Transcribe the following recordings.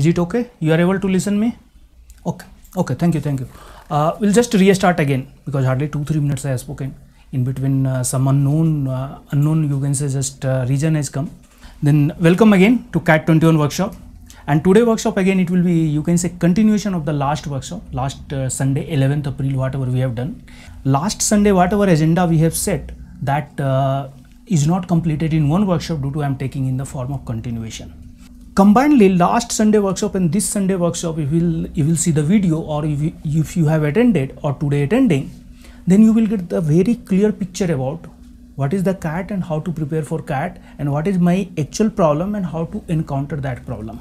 is it okay you are able to listen me okay okay thank you thank you uh, we'll just restart again because hardly two three minutes i have spoken in between uh, some unknown uh, unknown you can say just uh, region has come then welcome again to cat 21 workshop and today workshop again it will be you can say continuation of the last workshop last uh, sunday 11th april whatever we have done last sunday whatever agenda we have set that uh, is not completed in one workshop due to i am taking in the form of continuation combinedly last sunday workshop and this sunday workshop you will you will see the video or if you, if you have attended or today attending then you will get the very clear picture about what is the cat and how to prepare for cat and what is my actual problem and how to encounter that problem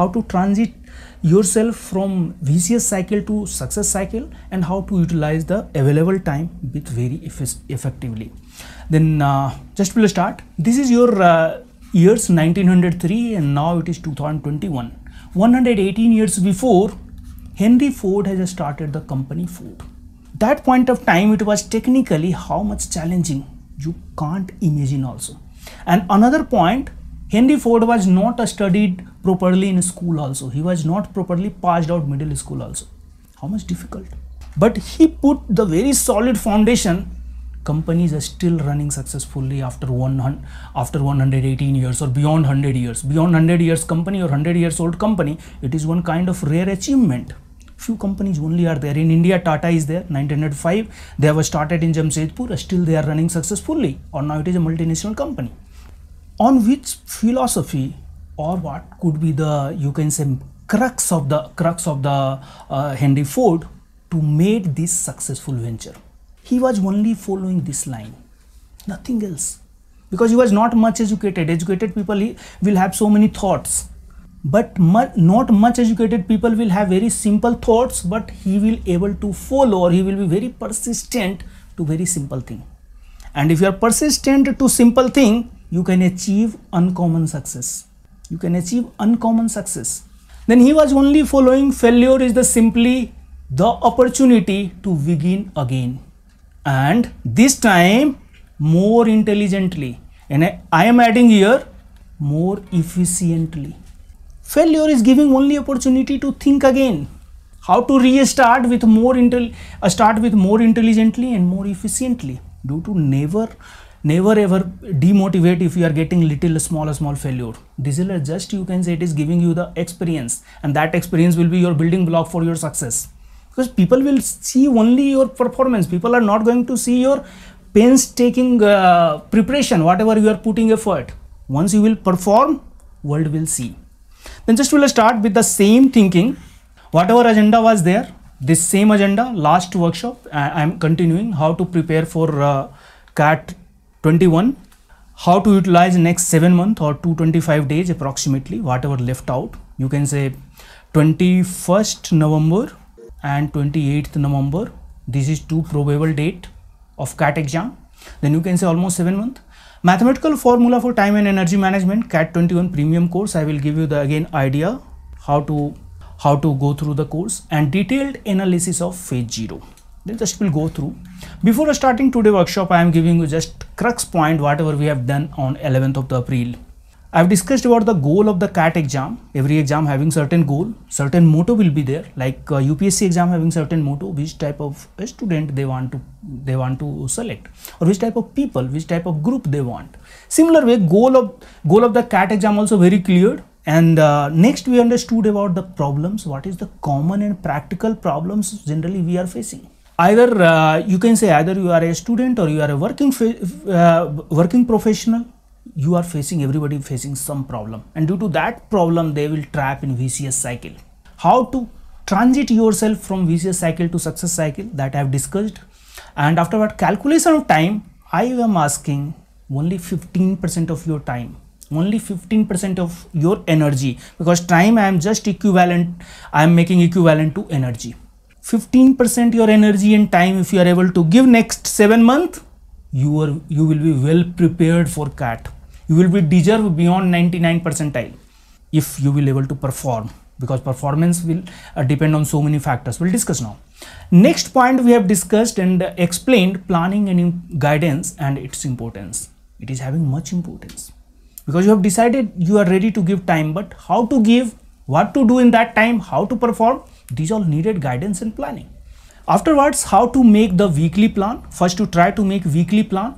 how to transit yourself from vicious cycle to success cycle and how to utilize the available time with very effectively then uh, just will start this is your uh, years 1903 and now it is 2021 118 years before henry ford has started the company ford that point of time it was technically how much challenging you can't imagine also and another point henry ford was not studied properly in school also he was not properly passed out middle school also how much difficult but he put the very solid foundation companies are still running successfully after 100, after 118 years or beyond 100 years beyond 100 years company or 100 years old company it is one kind of rare achievement few companies only are there in india tata is there 1905 they were started in jamshedpur uh, still they are running successfully or now it is a multinational company on which philosophy or what could be the you can say crux of the crux of the uh, henry ford to make this successful venture he was only following this line nothing else because he was not much educated educated people will have so many thoughts but mu not much educated people will have very simple thoughts but he will able to follow or he will be very persistent to very simple thing and if you are persistent to simple thing you can achieve uncommon success you can achieve uncommon success then he was only following failure is the simply the opportunity to begin again and this time more intelligently and I, am adding here more efficiently. Failure is giving only opportunity to think again how to restart with more intel uh, start with more intelligently and more efficiently due to never never ever demotivate if you are getting little small small failure this is just you can say it is giving you the experience and that experience will be your building block for your success because people will see only your performance people are not going to see your painstaking uh, preparation whatever you are putting effort once you will perform world will see then just will start with the same thinking whatever agenda was there this same agenda last workshop I, am continuing how to prepare for uh, cat 21 how to utilize next 7 month or 225 days approximately whatever left out you can say 21st november and 28th November this is two probable date of CAT exam then you can say almost 7 month mathematical formula for time and energy management CAT 21 premium course I will give you the again idea how to how to go through the course and detailed analysis of phase 0 then just we'll go through before starting today workshop I am giving you just crux point whatever we have done on 11th of the April I've discussed about the goal of the CAT exam. Every exam having certain goal, certain motto will be there. Like uh, UPSC exam having certain motto, which type of student they want to they want to select, or which type of people, which type of group they want. Similar way, goal of goal of the CAT exam also very clear. And uh, next we understood about the problems. What is the common and practical problems generally we are facing? Either uh, you can say either you are a student or you are a working uh, working professional you are facing everybody facing some problem and due to that problem they will trap in VCS cycle how to transit yourself from VCS cycle to success cycle that i have discussed and after that calculation of time i am asking only 15% of your time only 15% of your energy because time i am just equivalent i am making equivalent to energy 15% your energy and time if you are able to give next 7 month you are you will be well prepared for cat you will be deserve beyond 99 percentile if you will able to perform because performance will uh, depend on so many factors we'll discuss now next point we have discussed and uh, explained planning and guidance and its importance it is having much importance because you have decided you are ready to give time but how to give what to do in that time how to perform these all needed guidance and planning Afterwards, how to make the weekly plan? First, to try to make weekly plan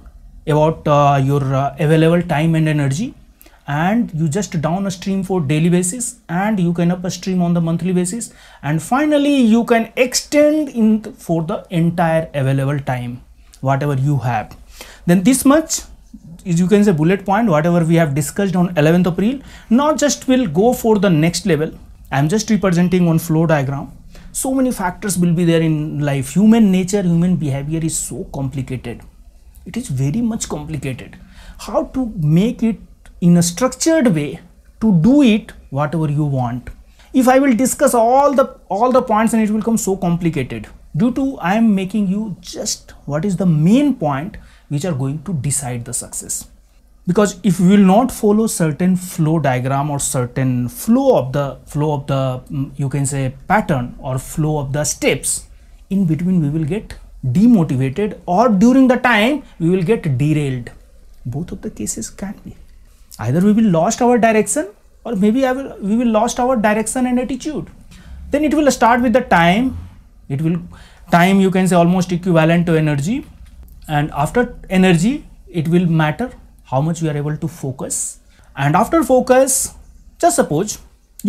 about uh, your uh, available time and energy and you just down a stream for daily basis and you can up a stream on the monthly basis and finally you can extend in th for the entire available time whatever you have then this much is you can say bullet point whatever we have discussed on 11th April not just will go for the next level I'm just representing one flow diagram so many factors will be there in life human nature human behavior is so complicated it is very much complicated how to make it in a structured way to do it whatever you want if i will discuss all the all the points and it will come so complicated due to i am making you just what is the main point which are going to decide the success because if we will not follow certain flow diagram or certain flow of the flow of the mm, you can say pattern or flow of the steps in between we will get demotivated or during the time we will get derailed both of the cases can be either we will lost our direction or maybe will, we will lost our direction and attitude then it will start with the time it will time you can say almost equivalent to energy and after energy it will matter how much you are able to focus and after focus just suppose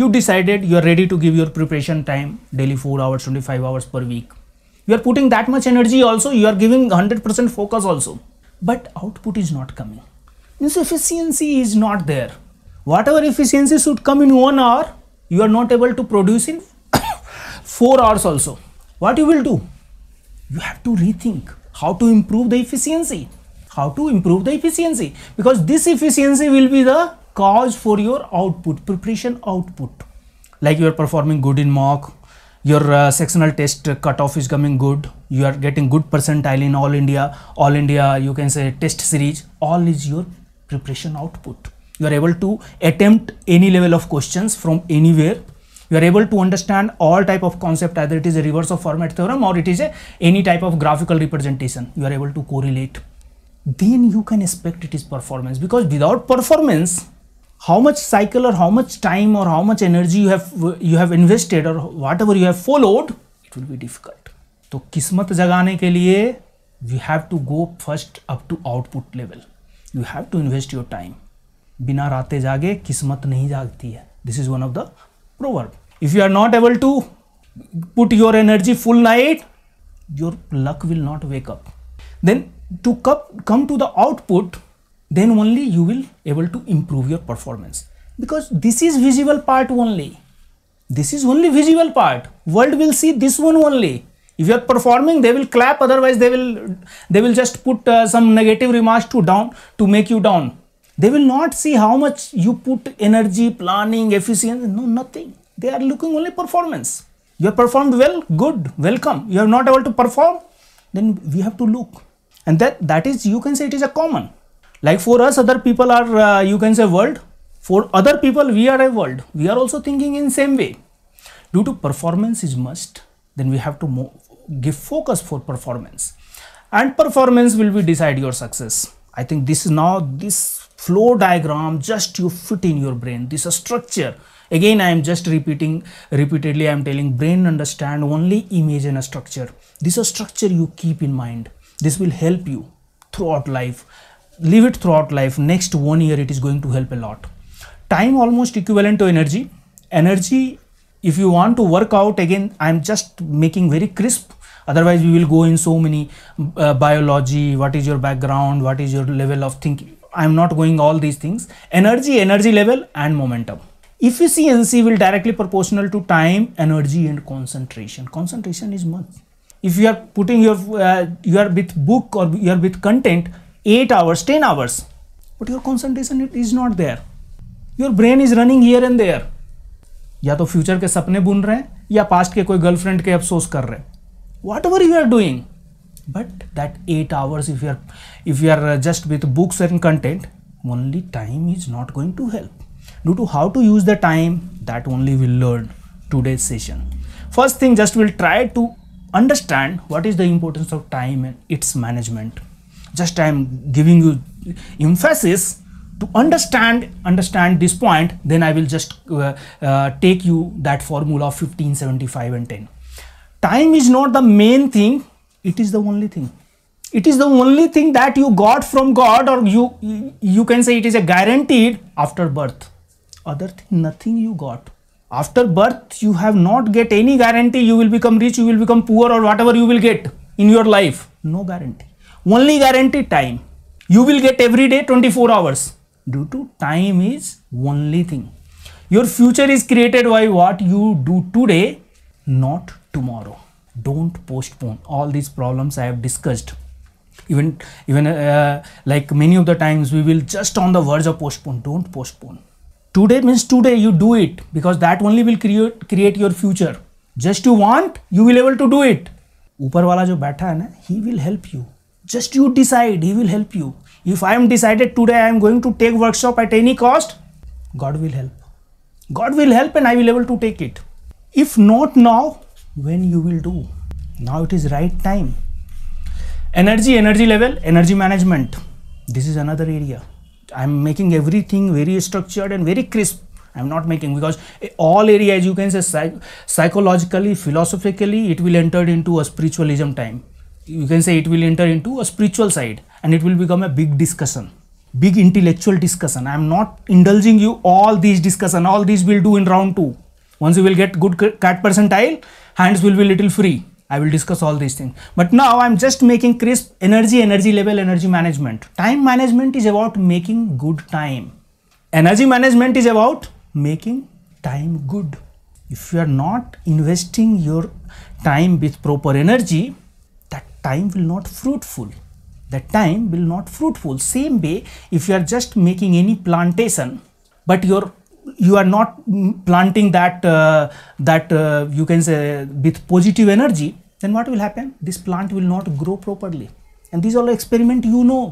you decided you are ready to give your preparation time daily 4 hours 25 hours per week you are putting that much energy also you are giving 100% focus also but output is not coming means efficiency is not there whatever efficiency should come in one hour you are not able to produce in four hours also what you will do you have to rethink how to improve the efficiency how to improve the efficiency because this efficiency will be the cause for your output preparation output like you are performing good in mock your uh, sectional test cutoff is coming good you are getting good percentile in all india all india you can say test series all is your preparation output you are able to attempt any level of questions from anywhere you are able to understand all type of concept either it is a reverse of format theorem or it is a any type of graphical representation you are able to correlate then you can expect it is performance because without performance how much cycle or how much time or how much energy you have you have invested or whatever you have followed it will be difficult to kismat jagane ke liye we have to go first up to output level you have to invest your time bina raate jaage kismat nahi जागती hai this is one of the proverb if you are not able to put your energy full night your luck will not wake up then to come to the output then only you will able to improve your performance because this is visible part only this is only visible part world will see this one only if you are performing they will clap otherwise they will they will just put uh, some negative remarks to down to make you down they will not see how much you put energy planning efficiency no nothing they are looking only performance you have performed well good welcome you are not able to perform then we have to look and that that is you can say it is a common like for us other people are uh, you can say world for other people we are a world we are also thinking in same way due to performance is must then we have to give focus for performance and performance will be decide your success i think this is now this flow diagram just you fit in your brain this is structure again i am just repeating repeatedly i am telling brain understand only image and a structure this is a structure you keep in mind this will help you throughout life leave it throughout life next one year it is going to help a lot time almost equivalent to energy energy if you want to work out again i'm just making very crisp otherwise we will go in so many uh, biology what is your background what is your level of thinking i'm not going all these things energy energy level and momentum efficiency will directly proportional to time energy and concentration concentration is much if you are putting your uh, you are with book or you are with content 8 hours 10 hours but your concentration is is not there your brain is running here and there या तो future के सपने बुन रहे हैं या past के कोई गर्लफ्रेंड के अफसोस कर रहे हैं whatever you are doing but that eight hours if you are if you are just with books and content only time is not going to help do to how to use the time that only will learn today session first thing just will try to understand what is the importance of time and its management just i am giving you emphasis to understand understand this point then i will just uh, uh, take you that formula of 15 75 and 10 time is not the main thing it is the only thing it is the only thing that you got from god or you you can say it is a guaranteed after birth other thing nothing you got after birth you have not get any guarantee you will become rich you will become poor or whatever you will get in your life no guarantee only guarantee time you will get every day 24 hours due to time is only thing your future is created by what you do today not tomorrow don't postpone all these problems i have discussed even even uh, like many of the times we will just on the verge of postpone don't postpone today means today you do it because that only will create create your future just you want you will able to do it upar wala jo baitha hai na he will help you just you decide he will help you if i am decided today i am going to take workshop at any cost god will help god will help and i will able to take it if not now when you will do now it is right time energy energy level energy management this is another area I'm making everything very structured and very crisp. I'm not making because all areas you can say psych psychologically, philosophically, it will enter into a spiritualism time. You can say it will enter into a spiritual side and it will become a big discussion big intellectual discussion. I am not indulging you all these discussion. All these we'll do in round two. Once you will get good cat percentile, hands will be little free. I will discuss all these things. But now I'm just making crisp energy, energy level, energy management. Time management is about making good time. Energy management is about making time good. If you are not investing your time with proper energy, that time will not fruitful. That time will not fruitful. Same way, if you are just making any plantation, but your you are not planting that uh, that uh, you can say with positive energy then what will happen? This plant will not grow properly. And these are all experiment you know.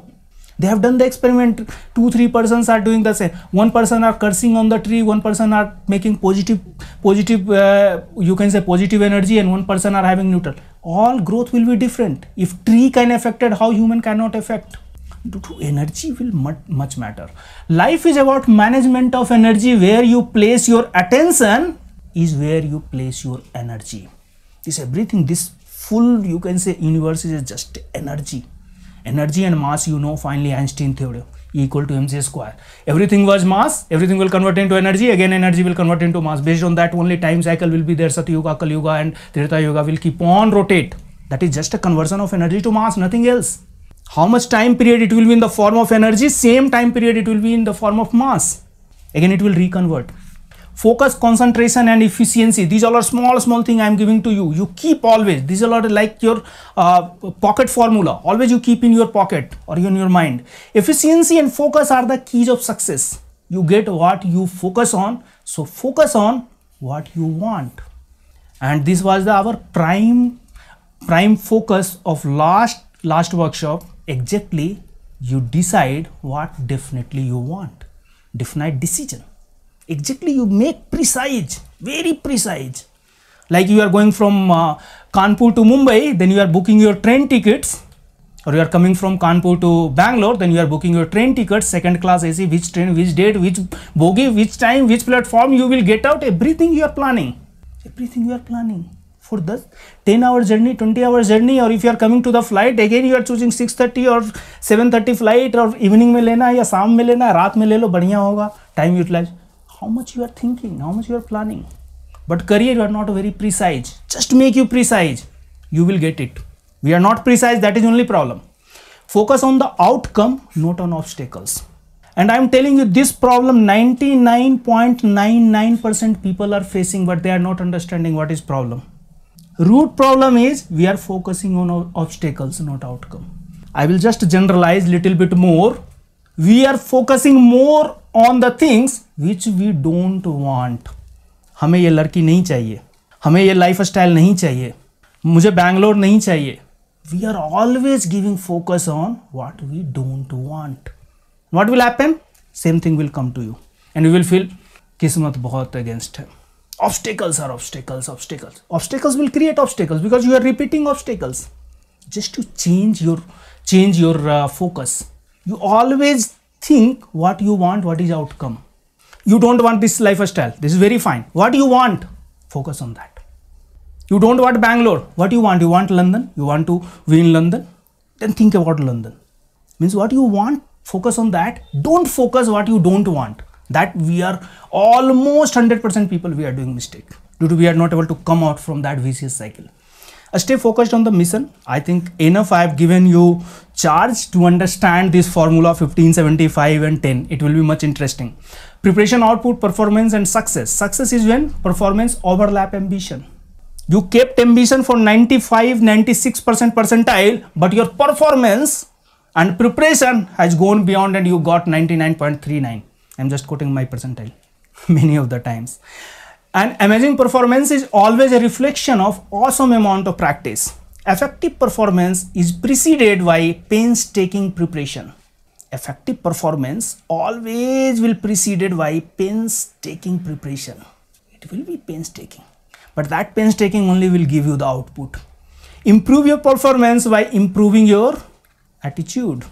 They have done the experiment. Two, three persons are doing the same. One person are cursing on the tree. One person are making positive, positive. Uh, you can say positive energy, and one person are having neutral. All growth will be different. If tree can affect it, how human cannot affect? energy will much, much matter. Life is about management of energy. Where you place your attention is where you place your energy. This everything. This full you can say universe is just energy energy and mass you know finally einstein theorem equal to mc square everything was mass everything will convert into energy again energy will convert into mass based on that only time cycle will be there satyuga kali yuga and treta yuga will keep on rotate that is just a conversion of energy to mass nothing else how much time period it will be in the form of energy same time period it will be in the form of mass again it will reconvert focus concentration and efficiency these all are small small thing i am giving to you you keep always these all are like your uh, pocket formula always you keep in your pocket or in your mind efficiency and focus are the keys of success you get what you focus on so focus on what you want and this was the our prime prime focus of last last workshop exactly you decide what definitely you want definite decision exactly you make precise very precise like you are going from uh, kanpur to mumbai then you are booking your train tickets or you are coming from kanpur to bangalore then you are booking your train tickets second class ac which train which date which bogie which time which platform you will get out everything you are planning everything you are planning for this 10 hour journey 20 hour journey or if you are coming to the flight again you are choosing 6:30 or 7:30 flight or evening mein lena ya sham mein lena raat mein le lo badhiya hoga time utilize how much you are thinking how much you are planning but career you are not very precise just make you precise you will get it we are not precise that is only problem focus on the outcome not on obstacles and i'm telling you this problem 99.99% people are facing but they are not understanding what is problem root problem is we are focusing on obstacles not outcome i will just generalize little bit more we are focusing more on the things which we don't want हमें यह लड़की नहीं चाहिए हमें यह life style नहीं चाहिए मुझे बैंगलोर नहीं चाहिए we are always giving focus on what we don't want what will happen same thing will come to you and you will feel किस्मत बहुत अगेंस्ट है obstacles are obstacles obstacles obstacles will create obstacles because you are repeating obstacles just to change your change your focus you always think what you want what is outcome you don't want this lifestyle this is very fine what you want focus on that you don't want bangalore what you want you want london you want to win london then think about london means what you want focus on that don't focus what you don't want that we are almost 100% people we are doing mistake due to we are not able to come out from that vicious cycle uh, stay focused on the mission i think enough i have given you charge to understand this formula 1575 and 10 it will be much interesting preparation output performance and success success is when performance overlap ambition you kept ambition for 95 96 percent percentile but your performance and preparation has gone beyond and you got 99.39 i'm just quoting my percentile many of the times and amazing performance is always a reflection of awesome amount of practice. Effective performance is preceded by painstaking preparation. Effective performance always will preceded by painstaking preparation. It will be painstaking, but that painstaking only will give you the output. Improve your performance by improving your attitude.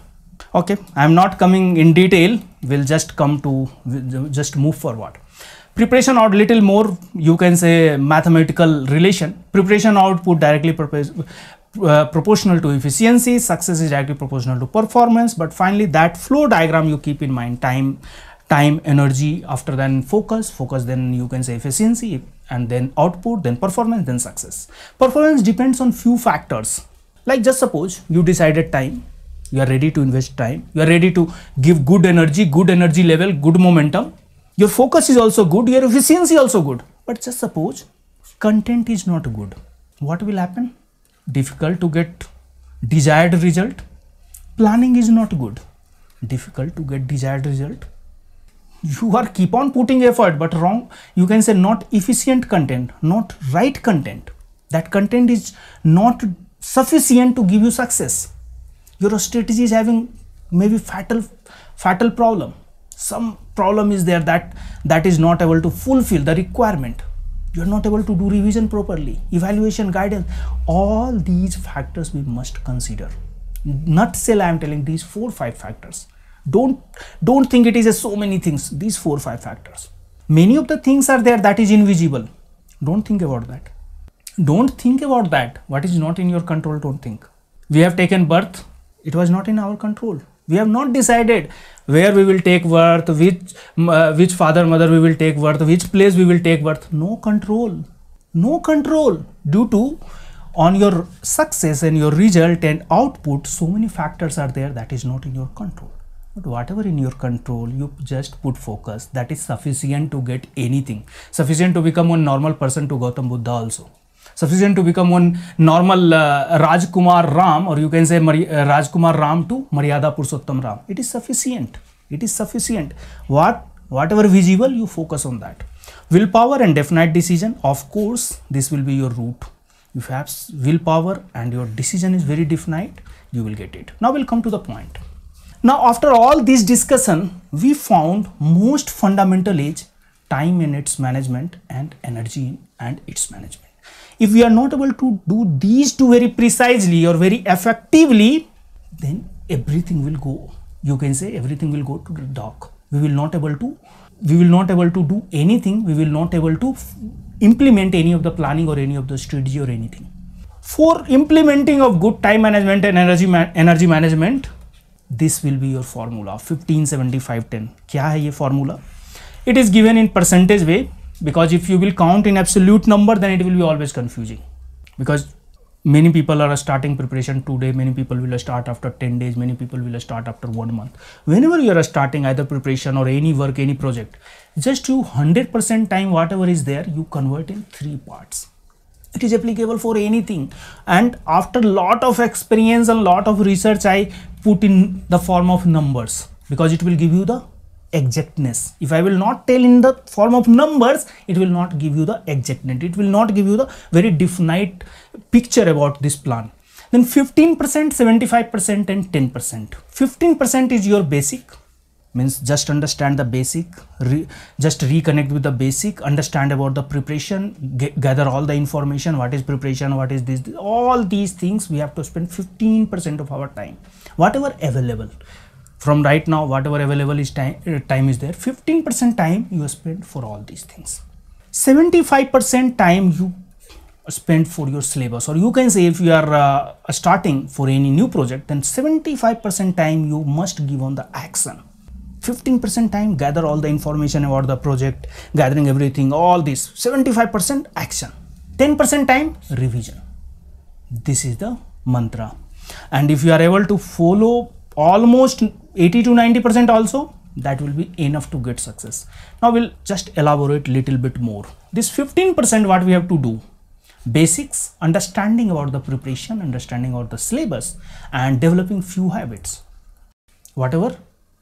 Okay, I am not coming in detail, we'll just come to, just move forward preparation out little more you can say mathematical relation preparation output directly uh, proportional to efficiency success is directly proportional to performance but finally that flow diagram you keep in mind time time energy after then focus focus then you can say efficiency and then output then performance then success performance depends on few factors like just suppose you decided time you are ready to invest time you are ready to give good energy good energy level good momentum your focus is also good, your efficiency also good. But just suppose content is not good. What will happen? Difficult to get desired result. Planning is not good. Difficult to get desired result. You are keep on putting effort, but wrong. You can say not efficient content, not right content. That content is not sufficient to give you success. Your strategy is having maybe fatal, fatal problem some problem is there that that is not able to fulfill the requirement you are not able to do revision properly evaluation guidance all these factors we must consider not sell i am telling these four five factors don't don't think it is a so many things these four five factors many of the things are there that is invisible don't think about that don't think about that what is not in your control don't think we have taken birth it was not in our control we have not decided where we will take birth which uh, which father mother we will take birth which place we will take birth no control no control due to on your success and your result and output so many factors are there that is not in your control but whatever in your control you just put focus that is sufficient to get anything sufficient to become a normal person to Gautam Buddha also sufficient to become one normal uh, Rajkumar Ram or you can say uh, Rajkumar Ram to Maryada Purushottam Ram. It is sufficient. It is sufficient. What Whatever visible you focus on that. Willpower and definite decision of course this will be your root. If you have willpower and your decision is very definite you will get it. Now we'll come to the point. Now after all this discussion we found most fundamental is time in its management and energy and its management. if you are not able to do these two very precisely or very effectively then everything will go you can say everything will go to the dock we will not able to we will not able to do anything we will not able to implement any of the planning or any of the strategy or anything for implementing of good time management and energy ma energy management this will be your formula 15 75 10 kya hai ye formula it is given in percentage way because if you will count in absolute number then it will be always confusing because many people are starting preparation today many people will start after 10 days many people will start after one month whenever you are starting either preparation or any work any project just you 100% time whatever is there you convert in three parts it is applicable for anything and after lot of experience and lot of research i put in the form of numbers because it will give you the exactness if i will not tell in the form of numbers it will not give you the exactness it will not give you the very definite picture about this plan then 15 percent 75 percent and 10 percent 15 percent is your basic means just understand the basic re just reconnect with the basic understand about the preparation gather all the information what is preparation what is this all these things we have to spend 15 percent of our time whatever available from right now whatever available is time, uh, time is there 15% time you spend for all these things 75% time you spend for your syllabus or you can say if you are uh, starting for any new project then 75% time you must give on the action 15% time gather all the information about the project gathering everything all this 75% action 10% time revision this is the mantra and if you are able to follow almost 80 to 90 percent also that will be enough to get success now we'll just elaborate little bit more this 15 percent what we have to do basics understanding about the preparation understanding about the syllabus and developing few habits whatever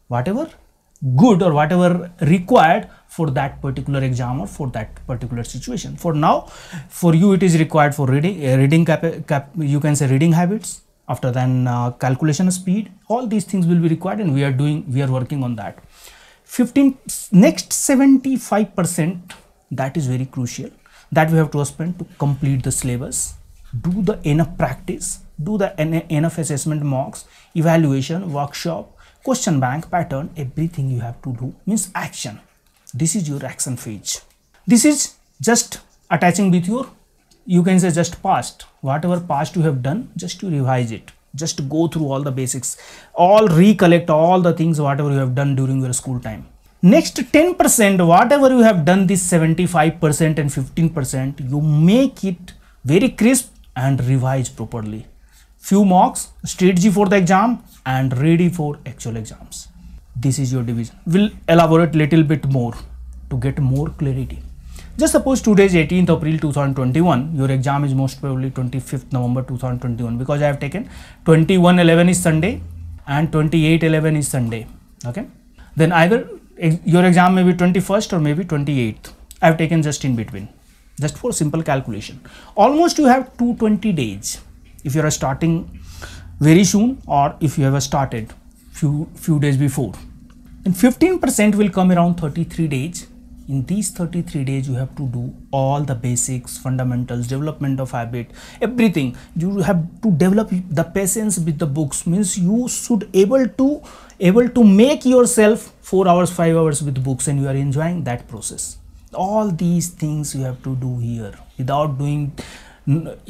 whatever good or whatever required for that particular exam or for that particular situation for now for you it is required for reading uh, reading cap, cap you can say reading habits after then uh, calculation speed all these things will be required and we are doing we are working on that 15 next 75 percent that is very crucial that we have to spend to complete the syllabus do the enough practice do the enough assessment mocks evaluation workshop question bank pattern everything you have to do means action this is your action phase this is just attaching with your you can say just past whatever past you have done just you revise it just go through all the basics all recollect all the things whatever you have done during your school time next 10% whatever you have done this 75% and 15% you make it very crisp and revise properly few marks strategy for the exam and ready for actual exams this is your division we'll elaborate little bit more to get more clarity just suppose today is 18th April 2021, your exam is most probably 25th November 2021 because I have taken 21 11 is Sunday and 28 11 is Sunday. Okay. Then either your exam may be 21st or maybe 28th. I have taken just in between, just for simple calculation. Almost you have 220 days if you are starting very soon or if you have started few few days before. And 15% will come around 33 days in these 33 days you have to do all the basics fundamentals development of habit everything you have to develop the patience with the books means you should able to able to make yourself 4 hours 5 hours with books and you are enjoying that process all these things you have to do here without doing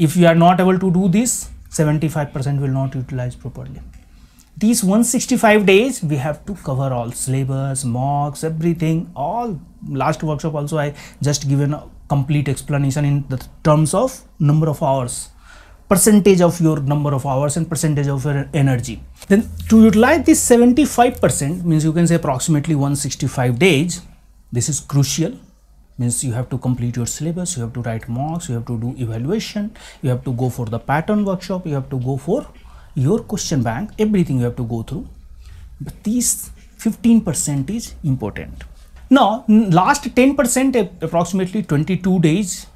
if you are not able to do this 75% will not utilize properly these 165 days we have to cover all syllabus mocks everything all last workshop also i just given a complete explanation in the terms of number of hours percentage of your number of hours and percentage of your energy then to utilize this 75 percent means you can say approximately 165 days this is crucial means you have to complete your syllabus you have to write mocks you have to do evaluation you have to go for the pattern workshop you have to go for your question bank, everything you have to go through. But these 15% is important. Now, last 10% approximately 22 days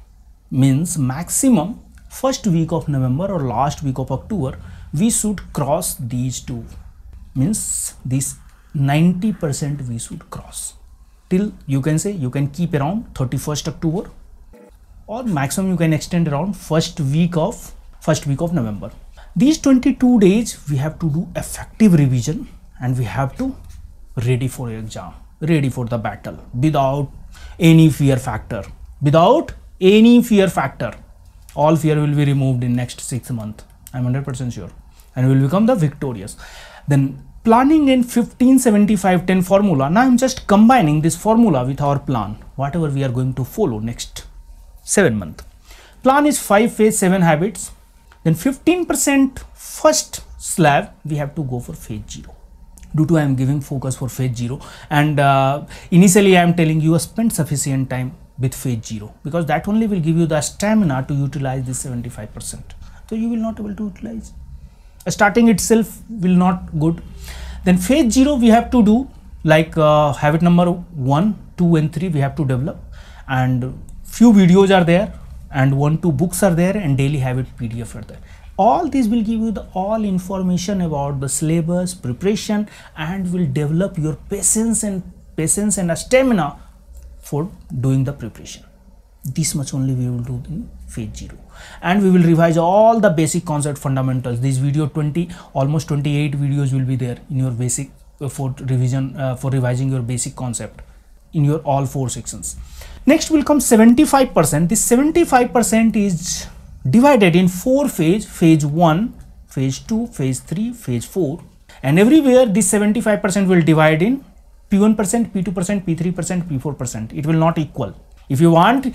means maximum first week of November or last week of October, we should cross these two means this 90% we should cross till you can say you can keep around 31st October or maximum you can extend around first week of first week of November these 22 days we have to do effective revision and we have to ready for exam ready for the battle without any fear factor without any fear factor all fear will be removed in next six month i'm 100 percent sure and will become the victorious then planning in 75 10 formula now i'm just combining this formula with our plan whatever we are going to follow next seven month plan is five phase seven habits then 15% first slab we have to go for phase 0 due to I am giving focus for phase 0 and uh, initially I am telling you uh, spend sufficient time with phase 0 because that only will give you the stamina to utilize this 75% so you will not able to utilize uh, starting itself will not good then phase 0 we have to do like uh, habit number 1 2 and 3 we have to develop and few videos are there and one two books are there and daily habit pdf are there all these will give you the all information about the syllabus preparation and will develop your patience and patience and stamina for doing the preparation this much only we will do in phase 0 and we will revise all the basic concept fundamentals this video 20 almost 28 videos will be there in your basic uh, for revision uh, for revising your basic concept in your all four sections Next will come 75%. This 75% is divided in four phase, phase 1, phase 2, phase 3, phase 4. And everywhere this 75% will divide in P1%, P2%, P3%, P4%. It will not equal. If you want,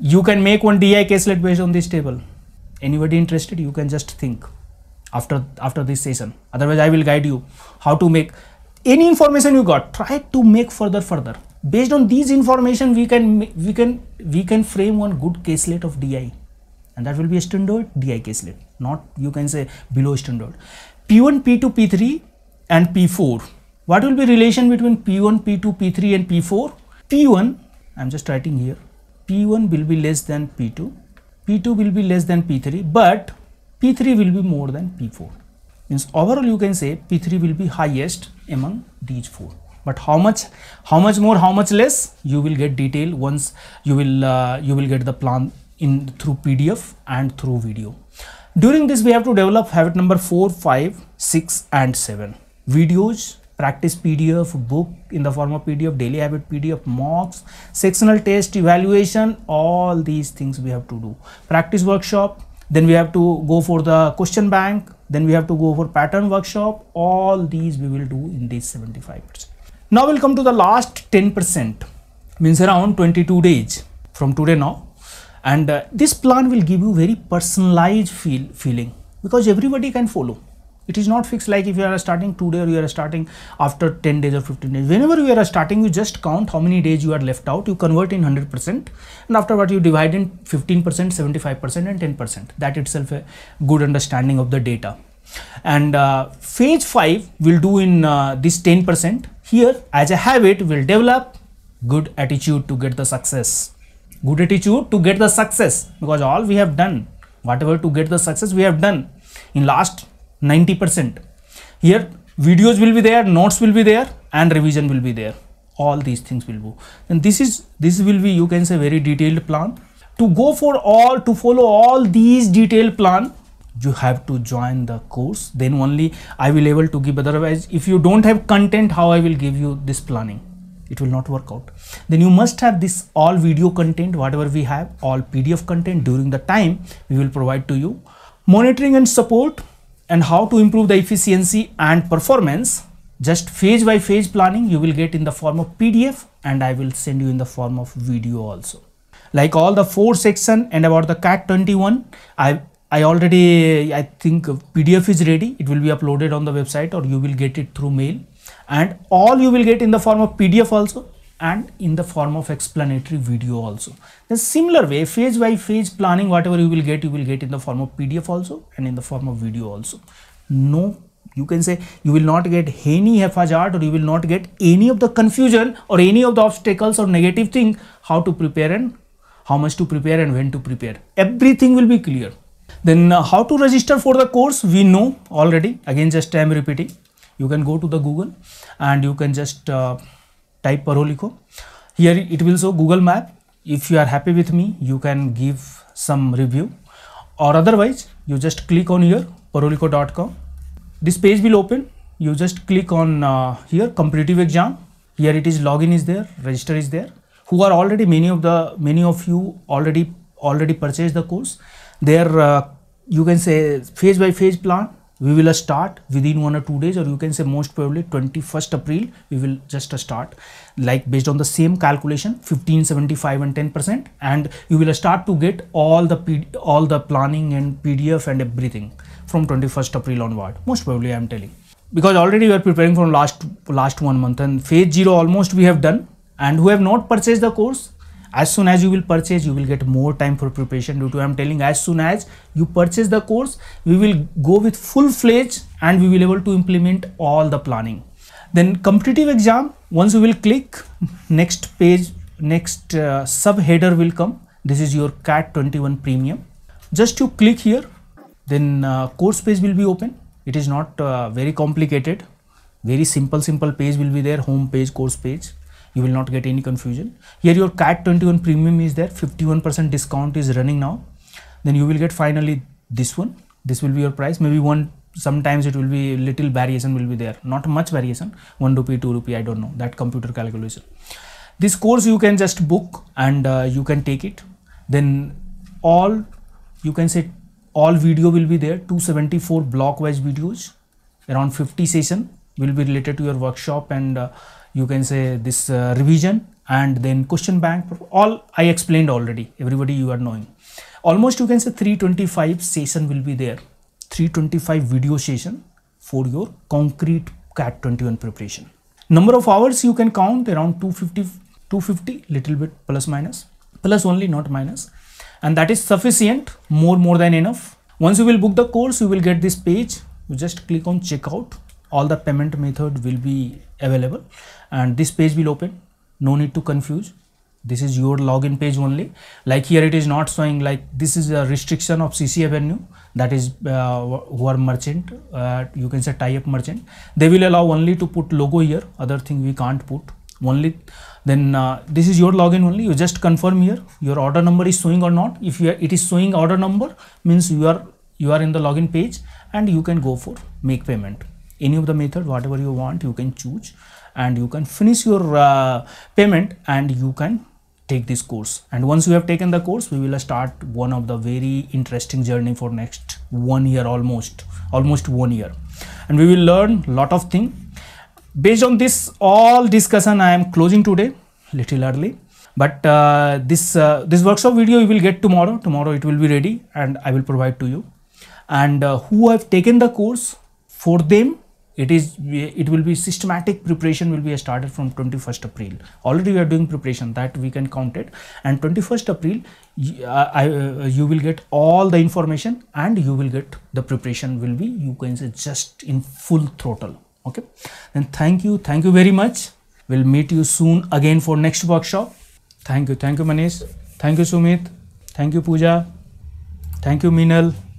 you can make one DI caselet based on this table. Anybody interested, you can just think after, after this session. Otherwise, I will guide you how to make any information you got. Try to make further, further. Based on these information, we can we can we can frame one good caselet of DI, and that will be a standard DI caselet, not you can say below standard. P1, P2, P3, and P4. What will be relation between P1, P2, P3, and P4? P1, I'm just writing here. P1 will be less than P2, P2 will be less than P3, but P3 will be more than P4. Means overall you can say P3 will be highest among these four but how much how much more how much less you will get detail once you will uh, you will get the plan in through pdf and through video during this we have to develop habit number 4 5 6 and 7 videos practice pdf book in the form of pdf daily habit pdf mocks sectional test evaluation all these things we have to do practice workshop then we have to go for the question bank then we have to go for pattern workshop all these we will do in these 75 percent now we'll come to the last 10% means around 22 days from today now and uh, this plan will give you very personalized feel feeling because everybody can follow it is not fixed like if you are starting today or you are starting after 10 days or 15 days whenever you are starting you just count how many days you are left out you convert in 100% and after what you divide in 15% 75% and 10% that itself a good understanding of the data and uh, phase 5 will do in uh, this 10% here as a habit will develop good attitude to get the success good attitude to get the success because all we have done whatever to get the success we have done in last 90 percent here videos will be there notes will be there and revision will be there all these things will go and this is this will be you can say very detailed plan to go for all to follow all these detailed plan you have to join the course then only I will able to give otherwise if you don't have content how I will give you this planning it will not work out then you must have this all video content whatever we have all PDF content during the time we will provide to you monitoring and support and how to improve the efficiency and performance just phase by phase planning you will get in the form of PDF and I will send you in the form of video also like all the four section and about the CAT 21 I I already, I think uh, PDF is ready. It will be uploaded on the website or you will get it through mail. And all you will get in the form of PDF also and in the form of explanatory video also. The similar way, phase by phase planning, whatever you will get, you will get in the form of PDF also and in the form of video also. No, you can say you will not get any hazard or you will not get any of the confusion or any of the obstacles or negative thing, how to prepare and how much to prepare and when to prepare. Everything will be clear. Then uh, how to register for the course we know already again just I am repeating you can go to the Google and you can just uh, type Parolico here it will show Google map if you are happy with me you can give some review or otherwise you just click on here parolico.com this page will open you just click on uh, here competitive exam here it is login is there register is there who are already many of the many of you already already purchased the course their uh, you can say phase by phase plan we will start within one or two days or you can say most probably 21st April we will just start like based on the same calculation 15 75 and 10 percent and you will start to get all the all the planning and PDF and everything from 21st April onward most probably I am telling because already we are preparing from last last one month and phase zero almost we have done and who have not purchased the course as soon as you will purchase you will get more time for preparation due to i'm telling as soon as you purchase the course we will go with full fledged and we will able to implement all the planning then competitive exam once you will click next page next uh, subheader will come this is your cat 21 premium just you click here then uh, course page will be open it is not uh, very complicated very simple simple page will be there home page course page you will not get any confusion here your cat 21 premium is there 51% discount is running now then you will get finally this one this will be your price maybe one sometimes it will be little variation will be there not much variation 1 rupee 2 rupee i don't know that computer calculation this course you can just book and uh, you can take it then all you can say all video will be there 274 block wise videos around 50 session will be related to your workshop and uh, you can say this uh, revision and then question bank all I explained already everybody you are knowing almost you can say 325 session will be there 325 video session for your concrete CAT 21 preparation number of hours you can count around 250 250 little bit plus minus plus only not minus and that is sufficient more more than enough once you will book the course you will get this page you just click on checkout all the payment method will be available and this page will open no need to confuse this is your login page only like here it is not showing like this is a restriction of cc avenue that is uh, who are merchant uh, you can say tie up merchant they will allow only to put logo here other thing we can't put only then uh, this is your login only you just confirm here your order number is showing or not if are, it is showing order number means you are you are in the login page and you can go for make payment any of the method whatever you want you can choose and you can finish your uh, payment and you can take this course and once you have taken the course we will start one of the very interesting journey for next one year almost almost one year and we will learn lot of thing based on this all discussion i am closing today little early but uh, this uh, this workshop video you will get tomorrow tomorrow it will be ready and i will provide to you and uh, who have taken the course for them it is it will be systematic preparation will be started from 21st april already we are doing preparation that we can count it and 21st april uh, I, uh, you will get all the information and you will get the preparation will be you can say just in full throttle okay then thank you thank you very much we'll meet you soon again for next workshop thank you thank you manish thank you sumit thank you puja thank you minal